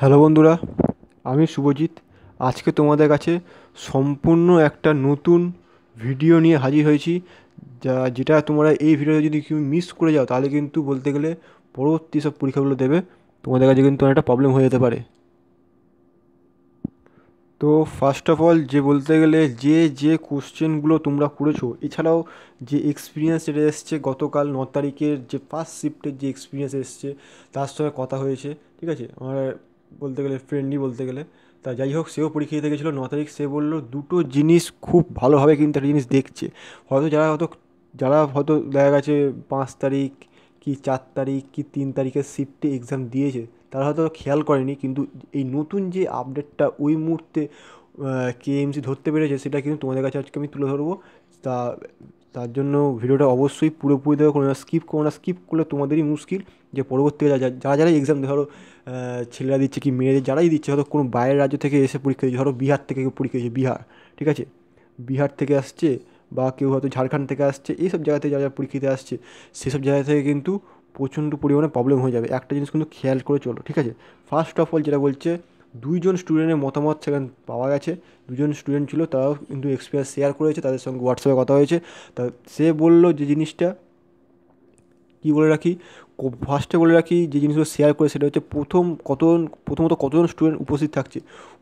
hello বন্ধুরা আমি শুভজিৎ আজকে তোমাদের কাছে সম্পূর্ণ একটা নতুন ভিডিও নিয়ে হাজির হয়েছি যা যেটা তোমরা এই ভিডিও যদি কেউ মিস করে যাও তাহলে কিন্তু বলতে গেলে পরবর্তী সব পরীক্ষাগুলো দেবে তোমাদের কাছে কিন্তু অনেকটা প্রবলেম হয়ে যেতে পারে তো ফার্স্ট অফ অল যে বলতে গেলে যে যে কোশ্চেনগুলো তোমরা করেছো এছাড়াও যে এক্সপিরিয়েন্স এটা এসছে গতকাল ন তারিখের যে ফার্স্ট শিফটের যে এক্সপিরিয়েন্স এসছে তার সঙ্গে কথা হয়েছে ঠিক আছে আমার বলতে গেলে ফ্রেন্ডলি বলতে গেলে তা যাই হোক সেও পরীক্ষা দিতে গেছিলো ন তারিখ সে বললো দুটো জিনিস খুব ভালোভাবে কিন্তু একটা জিনিস দেখছে হয়তো যারা হয়তো যারা হয়তো দেখা গেছে পাঁচ তারিখ কি চার তারিখ কি তিন তারিখের শিফটে এক্সাম দিয়েছে তারা হয়তো খেয়াল করেনি কিন্তু এই নতুন যে আপডেটটা ওই মুহূর্তে কেএমসি ধরতে পেরেছে সেটা কিন্তু তোমাদের কাছে আজকে আমি তুলে ধরবো তা তার জন্য ভিডিওটা অবশ্যই পুরোপুরি দেখো কোনো স্কিপ করো না স্কিপ করলে তোমাদেরই মুশকিল যে পরবর্তীতে যারা যারা এক্সাম ধরো ছেলেরা দিচ্ছে কি মেয়েদের যারাই দিচ্ছে হয়তো কোনো বাইরের রাজ্য থেকে এসে পরীক্ষা দিচ্ছে ধরো বিহার থেকে কেউ পরীক্ষা দিচ্ছে বিহার ঠিক আছে বিহার থেকে আসছে বা কেউ হয়তো ঝাড়খণ্ড থেকে আসছে এইসব জায়গা থেকে যারা যারা দিতে আসছে সেসব জায়গা থেকে কিন্তু প্রচণ্ড পরিমাণে প্রবলেম হয়ে যাবে একটা জিনিস কিন্তু খেয়াল করে চলো ঠিক আছে ফার্স্ট অফ অল যেটা বলছে দুইজন স্টুডেন্টের মতামত সেখানে পাওয়া গেছে দুজন স্টুডেন্ট ছিল তারাও কিন্তু এক্সপিরিয়েন্স শেয়ার করেছে তাদের সঙ্গে হোয়াটসঅ্যাপে কথা হয়েছে তা সে বললো যে জিনিসটা কি বলে রাখি ফার্স্টে বলে রাখি যে জিনিসগুলো শেয়ার করে সেটা হচ্ছে প্রথম কতজন প্রথমত কতজন স্টুডেন্ট উপস্থিত থাকছে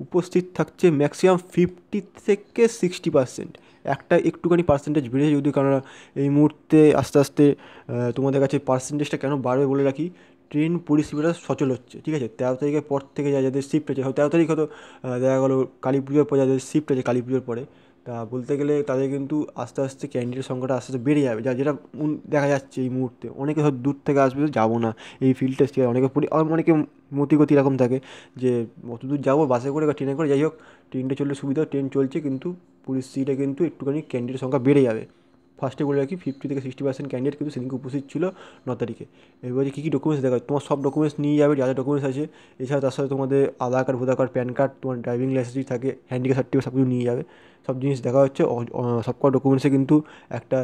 উপস্থিত থাকছে ম্যাক্সিমাম ফিফটি থেকে সিক্সটি পার্সেন্ট একটা একটুখানি পার্সেন্টেজ বেড়েছে যদি কেননা এই মুহূর্তে আস্তে আস্তে তোমাদের কাছে পার্সেন্টেজটা কেন বাড়বে বলে রাখি ট্রেন পরিষেবাটা সচল হচ্ছে ঠিক আছে তেরো তারিখের পর থেকে যা যাদের শিফট আছে তেরো তারিখ হয়তো দেখা গেলো কালী পুজোর পর যাদের শিফট আছে কালী পুজোর পরে তা বলতে গেলে তাদের কিন্তু আস্তে আস্তে ক্যান্ডিডেট সংখ্যাটা আস্তে আস্তে বেড়ে যাবে যা যেটা দেখা যাচ্ছে এই মুহূর্তে অনেকে হয়তো দূর থেকে আসবে যাবো না এই ফিল্ড টেস্ট অনেকে পরি অনেকে মতিগতি এরকম থাকে যে অত দূর যাবো বাসে করে বা ট্রেনে করে যাই হোক ট্রেনটা চললে সুবিধা ট্রেন চলছে কিন্তু পরিস্থিতিটা কিন্তু একটুখানি ক্যান্ডিডেট সংখ্যা বেড়ে যাবে ফার্স্টে বলে রাখি ফিফটি থেকে সিক্সটি পার্সেন্ট ক্যান্ডিডেট কিন্তু সেদিনকে উপস্থিত ছিল ন তারিখে এবারে কী কী ডকুমেন্টস দেখা তোমার সব ডকুমেন্টস নিয়ে যাবে যা যা ডকুমেন্টস আছে এছাড়া তার সাথে তোমাদের Aadhaar card voter card PAN card তোমার ড্রাইভিং লাইসেন্স থাকে হ্যান্ডিক্যাপ সার্টিফিকেট সব কিছু নিয়ে যাবে সব জিনিস দেখা হচ্ছে সব কটা ডকুমেন্টসে কিন্তু একটা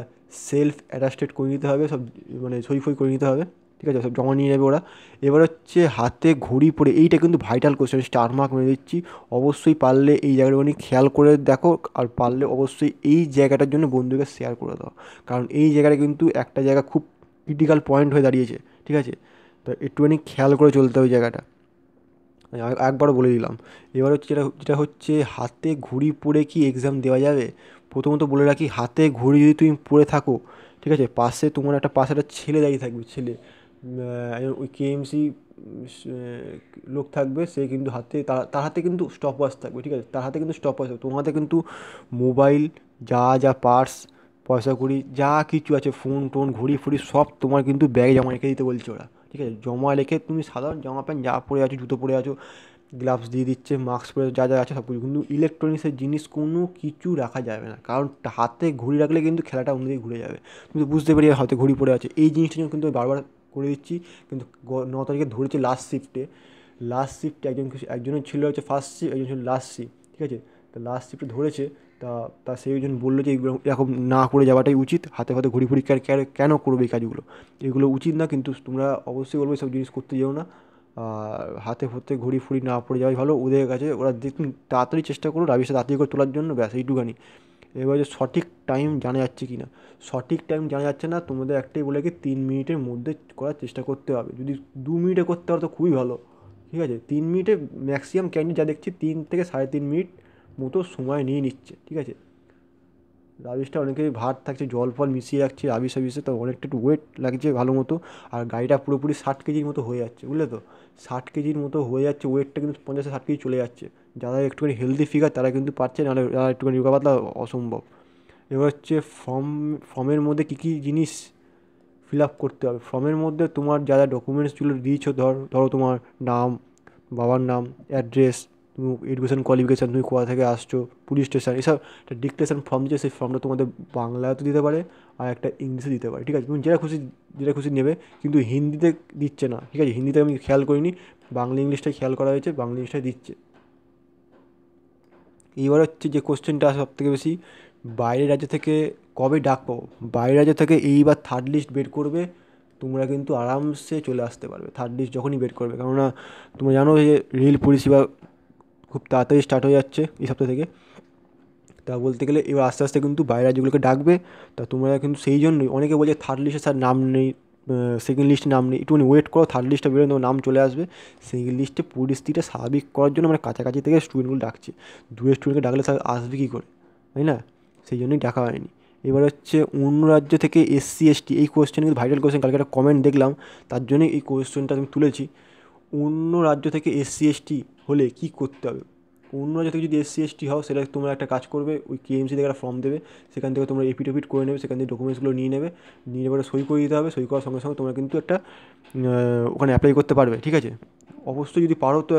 সেলফ অ্যাটাস্টেড করে নিতে হবে সব মানে সই ফই করে নিতে হবে ঠিক আছে সব জমা নিয়ে নেবে ওরা এবার হচ্ছে হাতে ঘড়ি পরে এইটা কিন্তু ভাইটাল কোশ্চেন স্টার মার্ক মেরে দিচ্ছি অবশ্যই পারলে এই জায়গাটাখানি খেয়াল করে দেখো আর পারলে অবশ্যই এই জায়গাটার জন্য বন্ধুকে শেয়ার করে দাও কারণ এই জায়গাটা কিন্তু একটা জায়গা খুব ক্রিটিক্যাল পয়েন্ট হয়ে দাঁড়িয়েছে ঠিক আছে তো একটুখানি খেয়াল করে চলতে হবে জায়গাটা একবারও বলে দিলাম এবার হচ্ছে যেটা যেটা হচ্ছে হাতে ঘুড়ি পরে কি এক্সাম দেওয়া যাবে প্রথমত বলে রাখি হাতে ঘড়ি যদি তুমি পরে থাকো ঠিক আছে পাশে তোমার একটা পাশে একটা ছেলে দাঁড়িয়ে থাকবে ছেলে একজন ওই কেএমসি লোক থাকবে সে কিন্তু হাতে তার হাতে কিন্তু স্টপ ওয়াচ থাকবে ঠিক আছে তার হাতে কিন্তু স্টপ ওয়াচ থাকবে তোমার হাতে কিন্তু মোবাইল যা যা পার্স পয়সা কড়ি যা কিছু আছে ফোন টোন ঘড়ি ফুড়ি সব তোমার কিন্তু ব্যাগে জমা রেখে দিতে বলছে ওরা ঠিক আছে জমা রেখে তুমি সাধারণ জামা প্যান্ট যা পরে আছো জুতো পরে আছো গ্লাভস দিয়ে দিচ্ছে মাস্ক পরে যা যা আছে সব কিছু কিন্তু ইলেকট্রনিক্সের জিনিস কোনো কিছু রাখা যাবে না কারণ হাতে ঘড়ি রাখলে কিন্তু খেলাটা অন্যদিকে ঘুরে যাবে তুমি বুঝতে পারি হাতে ঘড়ি পড়ে আছে এই জিনিসটা কিন্তু বারবার করে দিচ্ছি কিন্তু ন তারিখে ধরেছে লাস্ট শিফটে লাস্ট শিফটে একজন একজনের ছিল হচ্ছে ফার্স্ট শিফট একজন ছিল লাস্ট শিফট ঠিক আছে তা লাস্ট শিফটে ধরেছে তা তা জন্য বললো যে এইগুলো এরকম না করে যাওয়াটাই উচিত হাতে হাতে ঘুরি ঘুরি কেন করবে এই কাজগুলো এগুলো উচিত না কিন্তু তোমরা অবশ্যই বলবে সব জিনিস করতে যেও না হাতে হতে ঘুরি ফুড়ি না পড়ে যাওয়াই ভালো ওদের কাছে ওরা দেখুন তাড়াতাড়ি চেষ্টা করো রাবিসে তাড়াতাড়ি করে তোলার জন্য ব্যাস এইটুখানি এবার যে সঠিক টাইম জানা যাচ্ছে কি না সঠিক টাইম জানা যাচ্ছে না তোমাদের একটাই বলে কি তিন মিনিটের মধ্যে করার চেষ্টা করতে হবে যদি দু মিনিটে করতে পারো তো খুবই ভালো ঠিক আছে তিন মিনিটে ম্যাক্সিমাম ক্যান্ডিডেট যা দেখছি তিন থেকে সাড়ে তিন মিনিট মতো সময় নিয়ে নিচ্ছে ঠিক আছে রাবিশটা অনেকেই ভাত থাকছে জল ফল মিশিয়ে রাখছে রাবিশ ফাবিশে তো অনেকটা একটু ওয়েট লাগছে ভালো মতো আর গাড়িটা পুরোপুরি ষাট কেজির মতো হয়ে যাচ্ছে বুঝলে তো ষাট কেজির মতো হয়ে যাচ্ছে ওয়েটটা কিন্তু পঞ্চাশ ষাট কেজি চলে যাচ্ছে যারা একটুখানি হেলদি ফিগার তারা কিন্তু পারছে নাহলে যারা একটুখানি রোগা পাতলা অসম্ভব এবার হচ্ছে ফর্ম ফর্মের মধ্যে কী কী জিনিস ফিল আপ করতে হবে ফর্মের মধ্যে তোমার যা যা ডকুমেন্টসগুলো দিয়েছো ধর ধরো তোমার নাম বাবার নাম অ্যাড্রেস তুমি এডুকেশান কোয়ালিফিকেশান তুমি কোথা থেকে আসছো পুলিশ স্টেশন এসব একটা ডিক্লেশান ফর্ম দিচ্ছে সেই ফর্মটা তোমাদের বাংলাতে দিতে পারে আর একটা ইংলিশে দিতে পারে ঠিক আছে তুমি যেটা খুশি যেটা খুশি নেবে কিন্তু হিন্দিতে দিচ্ছে না ঠিক আছে হিন্দিতে আমি খেয়াল করিনি বাংলা ইংলিশটাই খেয়াল করা হয়েছে বাংলা ইংলিশটাই দিচ্ছে এইবার হচ্ছে যে কোশ্চেনটা সব থেকে বেশি বাইরের রাজ্য থেকে কবে ডাক পাবো বাইরের রাজ্য থেকে এইবার থার্ড লিস্ট বের করবে তোমরা কিন্তু আরামসে চলে আসতে পারবে থার্ড লিস্ট যখনই বের করবে কেননা তোমরা জানো যে রেল পরিষেবা খুব তাড়াতাড়ি স্টার্ট হয়ে যাচ্ছে এই সপ্তাহ থেকে তা বলতে গেলে এবার আস্তে আস্তে কিন্তু বাইরে রাজ্যগুলোকে ডাকবে তা তোমরা কিন্তু সেই জন্যই অনেকে বলছে থার্ড লিস্টে স্যার নাম নেই সেকেন্ড লিস্টে নাম নেই একটুখানি ওয়েট করো থার্ড লিস্টটা বেরোয় তোমার নাম চলে আসবে সেকেন্ড লিস্টে পরিস্থিতিটা স্বাভাবিক করার জন্য মানে কাছাকাছি থেকে স্টুডেন্টগুলো ডাকছে দূরে স্টুডেন্টকে ডাকলে স্যার আসবে কী করে তাই না সেই জন্যই ডাকা হয়নি এবার হচ্ছে অন্য রাজ্য থেকে এসসি এসটি এই কোয়েশ্চেন কিন্তু ভাইরাল কোয়েশ্চেন কালকে একটা কমেন্ট দেখলাম তার জন্যই এই কোয়েশ্চেনটা আমি তুলেছি অন্য রাজ্য থেকে এসসি এসটি হলে কি করতে হবে অন্য জাতি যদি এসসি এসটি হও সেটা তোমরা একটা কাজ করবে ওই কেএমসি থেকে একটা ফর্ম দেবে সেখান থেকে তোমরা এপিটোপিট করে নেবে সেখান থেকে ডকুমেন্টসগুলো নিয়ে নেবে নিয়ে নেবে সই করে দিতে হবে সই করার সঙ্গে সঙ্গে তোমরা কিন্তু একটা ওখানে অ্যাপ্লাই করতে পারবে ঠিক আছে অবশ্যই যদি পারো তো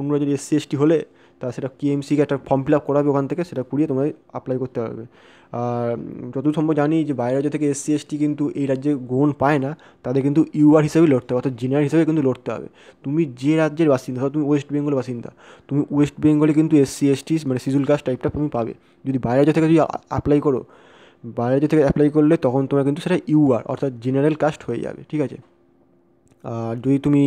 অন্য যদি এসসি এসটি হলে তা সেটা কেএমসিকে একটা ফর্ম ফিল আপ করাবে ওখান থেকে সেটা কুড়িয়ে তোমায় অ্যাপ্লাই করতে পারবে আর যতদূর সম্ভব জানি যে বাইরের রাজ্য থেকে এসসি এসটি কিন্তু এই রাজ্যে গ্রহণ পায় না তাদের কিন্তু ইউআর হিসেবে লড়তে হবে অর্থাৎ জেনারেল হিসেবে কিন্তু লড়তে হবে তুমি যে রাজ্যের বাসিন্দা ধরো তুমি ওয়েস্ট বেঙ্গল বাসিন্দা তুমি ওয়েস্ট বেঙ্গলে কিন্তু এসসি এসটি মানে সিজুল কাস্ট টাইপটা তুমি পাবে যদি বাইরের রাজ্য থেকে যদি অ্যাপ্লাই করো বাইরের রাজ্য থেকে অ্যাপ্লাই করলে তখন তোমার কিন্তু সেটা ইউআর অর্থাৎ জেনারেল কাস্ট হয়ে যাবে ঠিক আছে আর যদি তুমি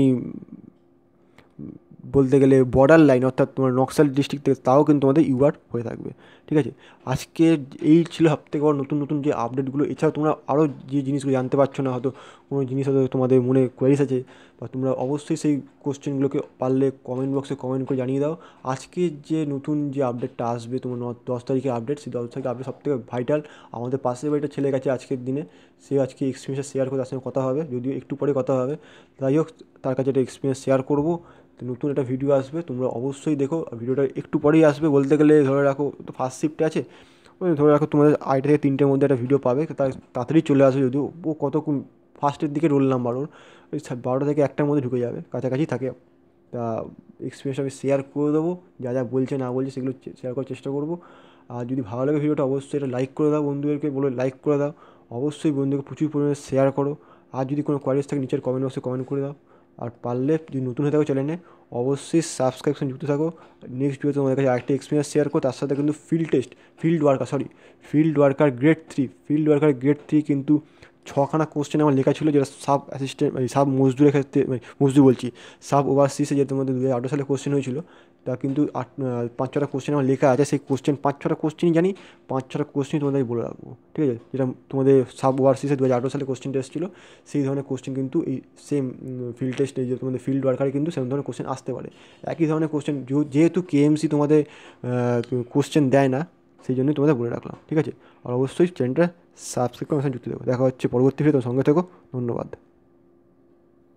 বলতে গেলে বর্ডার লাইন অর্থাৎ তোমার নকশাল ডিস্ট্রিক্ট থেকে তাও কিন্তু তোমাদের ইউআর হয়ে থাকবে ঠিক আছে আজকে এই ছিল সবথেকে বড় নতুন নতুন যে আপডেটগুলো এছাড়াও তোমরা আরও যে জিনিসগুলো জানতে পারছো না হয়তো কোনো জিনিস হয়তো তোমাদের মনে কোয়ারিস আছে বা তোমরা অবশ্যই সেই কোশ্চেনগুলোকে পারলে কমেন্ট বক্সে কমেন্ট করে জানিয়ে দাও আজকে যে নতুন যে আপডেটটা আসবে তোমার ন দশ তারিখে আপডেট সেই দশ তারিখে আপডেট সবথেকে ভাইটাল আমাদের পাশের বাড়িটা ছেলে গেছে আজকের দিনে সে আজকে এক্সপিরিয়েন্সটা শেয়ার করে তার সঙ্গে কথা হবে যদিও একটু পরে কথা হবে যাই হোক তার কাছে একটা এক্সপিরিয়েন্স শেয়ার করবো তো নতুন একটা ভিডিও আসবে তোমরা অবশ্যই দেখো ভিডিওটা একটু পরেই আসবে বলতে গেলে ধরে রাখো তো ফার্স্ট শিফটে আছে ধরে রাখো তোমাদের আড়াইটা থেকে তিনটের মধ্যে একটা ভিডিও পাবে তাড়াতাড়ি চলে আসবে যদিও ও কত ফার্স্টের দিকে রোল নাম্বার ওর ওই বারোটা থেকে একটার মধ্যে ঢুকে যাবে কাছাকাছি থাকে তা এক্সপিরিয়েন্স আমি শেয়ার করে দেবো যা যা বলছে না বলছে সেগুলো শেয়ার করার চেষ্টা করবো আর যদি ভালো লাগে ভিডিওটা অবশ্যই এটা লাইক করে দাও বন্ধুদেরকে বলে লাইক করে দাও অবশ্যই বন্ধুকে প্রচুর পরিমাণে শেয়ার করো আর যদি কোনো কোয়ারিজ থাকে নিচের কমেন্ট বক্সে কমেন্ট করে দাও আর পারলে যদি নতুন হয়ে থাকো চ্যানেলে অবশ্যই সাবস্ক্রাইপশন যুক্ত থাকো নেক্সট ভিডিও তোমাদের কাছে আরেকটি এক্সপিরিয়েন্স শেয়ার করো তার সাথে কিন্তু field test field worker sorry field worker grade three field worker grade three কিন্তু ছখানা কোশ্চেন আমার লেখা ছিল যেটা সাব অ্যাসিস্ট্যান্ট মানে সাব মজদুরের ক্ষেত্রে মানে মজদুর বলছি সাব ওভারসিসে যে তোমাদের দু হাজার সালে কোশ্চেন হয়েছিল তা কিন্তু আট পাঁচ ছটা কোশ্চেন আমার লেখা আছে সেই কোশ্চেন পাঁচ ছটা কোশ্চেনই জানি পাঁচ ছটা কোশ্চেনই তোমাদের বলে রাখবো ঠিক আছে যেটা তোমাদের সাব ওভারসিসে দু হাজার সালে কোশ্চেন এসেছিলো সেই ধরনের কোশ্চেন কিন্তু এই সেম ফিল্ড টেস্ট যে তোমাদের ফিল্ড ওয়ার্কারে কিন্তু সেরকম ধরনের কোশ্চেন আসতে পারে একই ধরনের কোশ্চেন যেহেতু কেএমসি তোমাদের কোশ্চেন দেয় না সেই জন্যই তোমাদের বলে রাখলাম ঠিক আছে আর অবশ্যই চ্যানেলটা সাবস্ক্রাইব করে যুক্ত থাকো দেখা হচ্ছে পরবর্তী ভিডিও সঙ্গে থেকো ধন্যবাদ